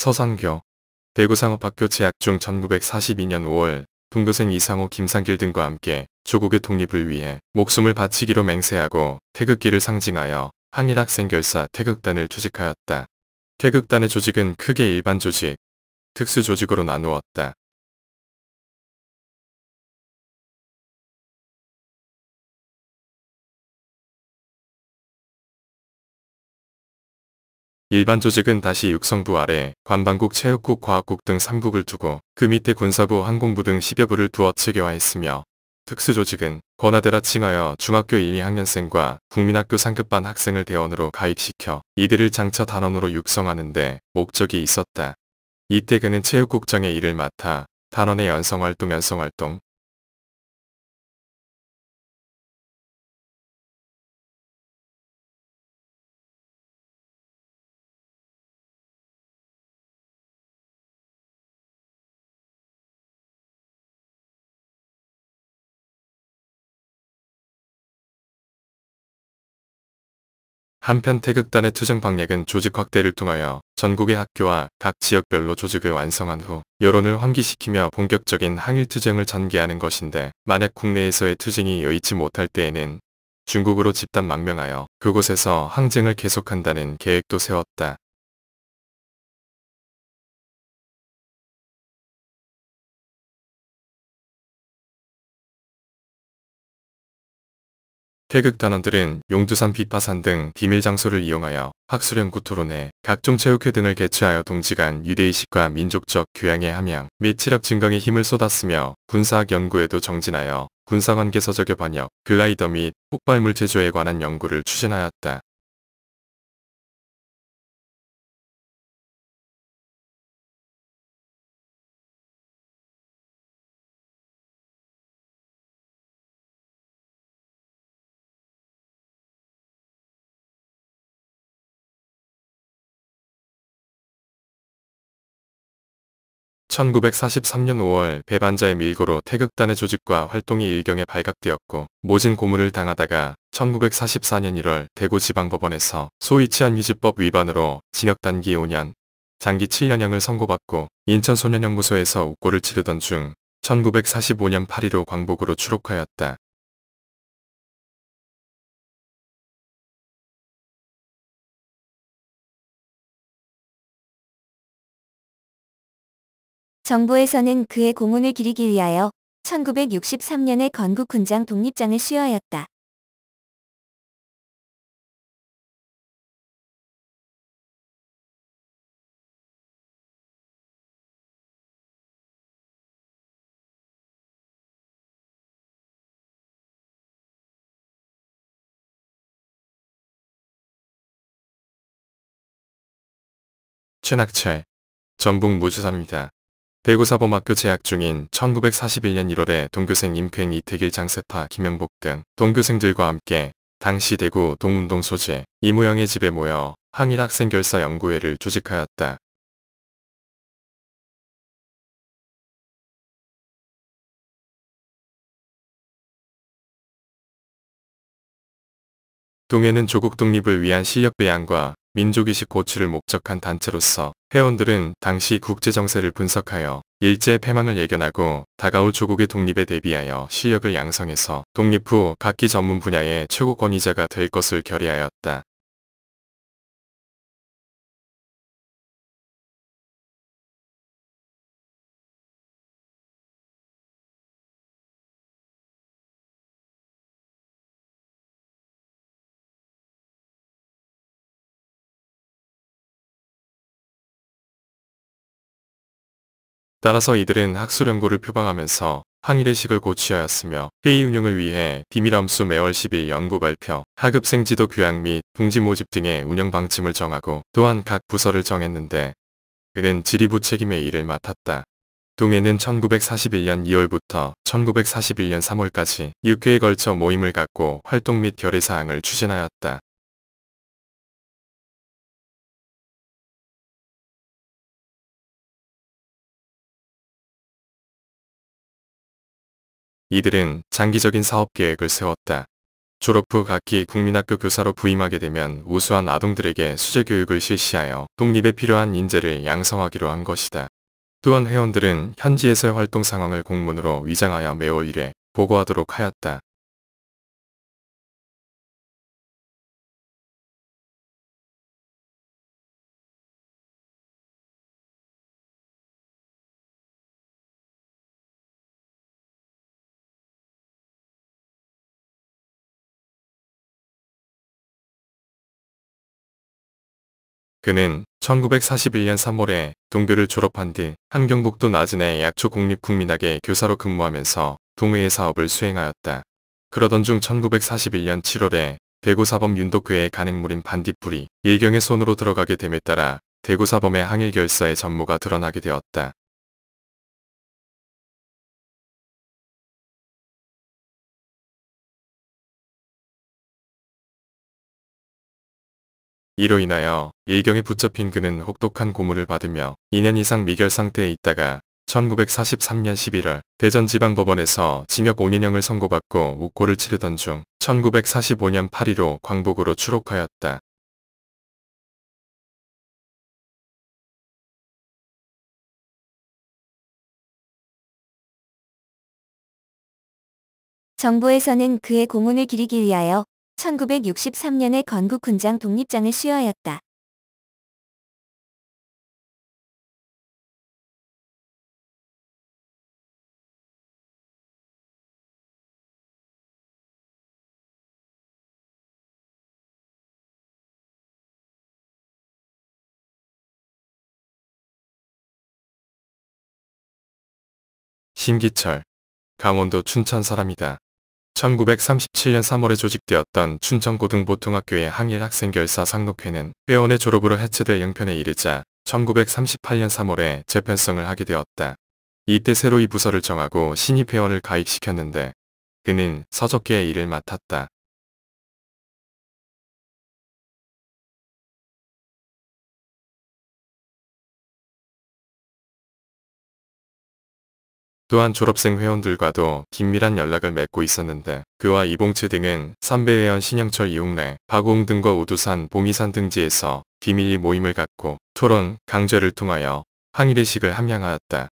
서상교, 대구상업학교 재학 중 1942년 5월 동교생 이상호 김상길 등과 함께 조국의 독립을 위해 목숨을 바치기로 맹세하고 태극기를 상징하여 항일학생 결사 태극단을 조직하였다. 태극단의 조직은 크게 일반 조직, 특수조직으로 나누었다. 일반 조직은 다시 육성부 아래 관방국 체육국 과학국 등 3국을 두고 그 밑에 군사부 항공부 등 10여 부를 두어 체계화했으며 특수조직은 권하대라 칭하여 중학교 1, 2학년생과 국민학교 상급반 학생을 대원으로 가입시켜 이들을 장차 단원으로 육성하는데 목적이 있었다. 이때 그는 체육국장의 일을 맡아 단원의 연성활동 연성활동, 한편 태극단의 투쟁 방략은 조직 확대를 통하여 전국의 학교와 각 지역별로 조직을 완성한 후 여론을 환기시키며 본격적인 항일투쟁을 전개하는 것인데 만약 국내에서의 투쟁이 여의치 못할 때에는 중국으로 집단 망명하여 그곳에서 항쟁을 계속한다는 계획도 세웠다. 태극단원들은 용두산 비파산 등 비밀 장소를 이용하여 학술연구 토론회, 각종 체육회 등을 개최하여 동지간 유대의식과 민족적 교양의 함양 및 체력 증강에 힘을 쏟았으며 군사학 연구에도 정진하여 군사관계서적의 번역, 글라이더 및 폭발물 제조에 관한 연구를 추진하였다. 1943년 5월 배반자의 밀고로 태극단의 조직과 활동이 일경에 발각되었고 모진 고문을 당하다가 1944년 1월 대구지방법원에서 소위치안 위지법 위반으로 징역단기 5년, 장기 7년형을 선고받고 인천소년연구소에서 옥고를 치르던 중 1945년 8.15 광복으로 출록하였다 정부에서는 그의 공문을 기리기 위하여 1963년에 건국훈장 독립장을 수여하였다. 최낙철 전북 무주사입니다. 대구사범학교 재학 중인 1941년 1월에 동교생 임팽 이태길 장세파 김영복 등 동교생들과 함께 당시 대구 동운동 소재 이모영의 집에 모여 항일 학생 결사 연구회를 조직하였다. 동해는 조국 독립을 위한 실력 배양과 민족이식 고취를 목적한 단체로서 회원들은 당시 국제정세를 분석하여 일제의 패망을 예견하고 다가올 조국의 독립에 대비하여 실력을 양성해서 독립 후 각기 전문 분야의 최고 권위자가 될 것을 결의하였다. 따라서 이들은 학술연구를 표방하면서 항일의식을 고취하였으며 회의 운영을 위해 비밀함수 매월 10일 연구 발표, 하급생 지도 교양 및 동지 모집 등의 운영 방침을 정하고 또한 각 부서를 정했는데 그는 지리부 책임의 일을 맡았다. 동해는 1941년 2월부터 1941년 3월까지 6회에 걸쳐 모임을 갖고 활동 및 결의사항을 추진하였다. 이들은 장기적인 사업 계획을 세웠다. 졸업 후 각기 국민학교 교사로 부임하게 되면 우수한 아동들에게 수제 교육을 실시하여 독립에 필요한 인재를 양성하기로 한 것이다. 또한 회원들은 현지에서의 활동 상황을 공문으로 위장하여 매월 일에 보고하도록 하였다. 그는 1941년 3월에 동교를 졸업한 뒤한경북도 나진의 약초 국립국민학의 교사로 근무하면서 동의의 사업을 수행하였다. 그러던 중 1941년 7월에 대구사범 윤덕회의 간행물인 반딧불이 일경의 손으로 들어가게 됨에 따라 대구사범의 항일 결사의 전모가 드러나게 되었다. 이로 인하여 일경에 붙잡힌 그는 혹독한 고문을 받으며 2년 이상 미결 상태에 있다가 1943년 11월 대전지방법원에서 징역 5년형을 선고받고 옥고를 치르던 중 1945년 8일로 광복으로 출록하였다 정부에서는 그의 고문을 기리기 위하여 1963년에 건국훈장 독립장을 수여하였다. 심기철, 강원도 춘천 사람이다. 1937년 3월에 조직되었던 춘천고등보통학교의 항일 학생결사 상록회는 회원의 졸업으로 해체될 형편에 이르자 1938년 3월에 재편성을 하게 되었다. 이때 새로 이 부서를 정하고 신입 회원을 가입시켰는데 그는 서적계의 일을 맡았다. 또한 졸업생 회원들과도 긴밀한 연락을 맺고 있었는데 그와 이봉채 등은 삼배해연 신영철 이웅래, 박웅 등과 우두산, 봉이산 등지에서 비밀리 모임을 갖고 토론, 강좌를 통하여 항일의식을 함양하였다.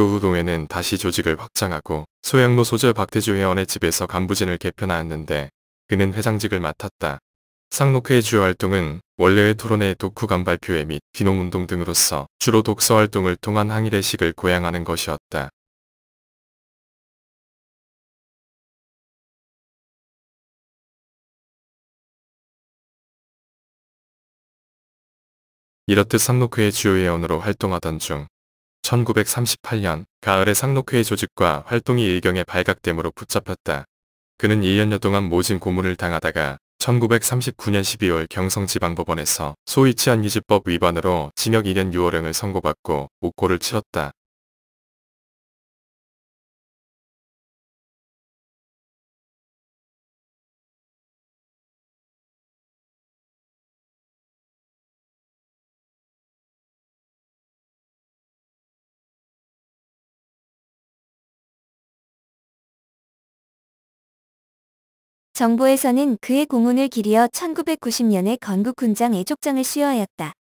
그후 동해는 다시 조직을 확장하고 소양로 소절 박태주 회원의 집에서 간부진을 개편하였는데 그는 회장직을 맡았다. 쌍록회의 주요 활동은 원래의 토론회 독후 감발표회및 귀농운동 등으로서 주로 독서 활동을 통한 항일의식을 고양하는 것이었다. 이렇듯 쌍록회의 주요 회원으로 활동하던 중 1938년 가을에 상록회의 조직과 활동이 일경의 발각됨으로 붙잡혔다. 그는 2년여 동안 모진 고문을 당하다가 1939년 12월 경성지방법원에서 소위치한 이지법 위반으로 징역 2년 6월형을 선고받고 옥고를 치렀다. 정부에서는 그의 공훈을 기리어 1990년에 건국훈장 애족장을 수여하였다.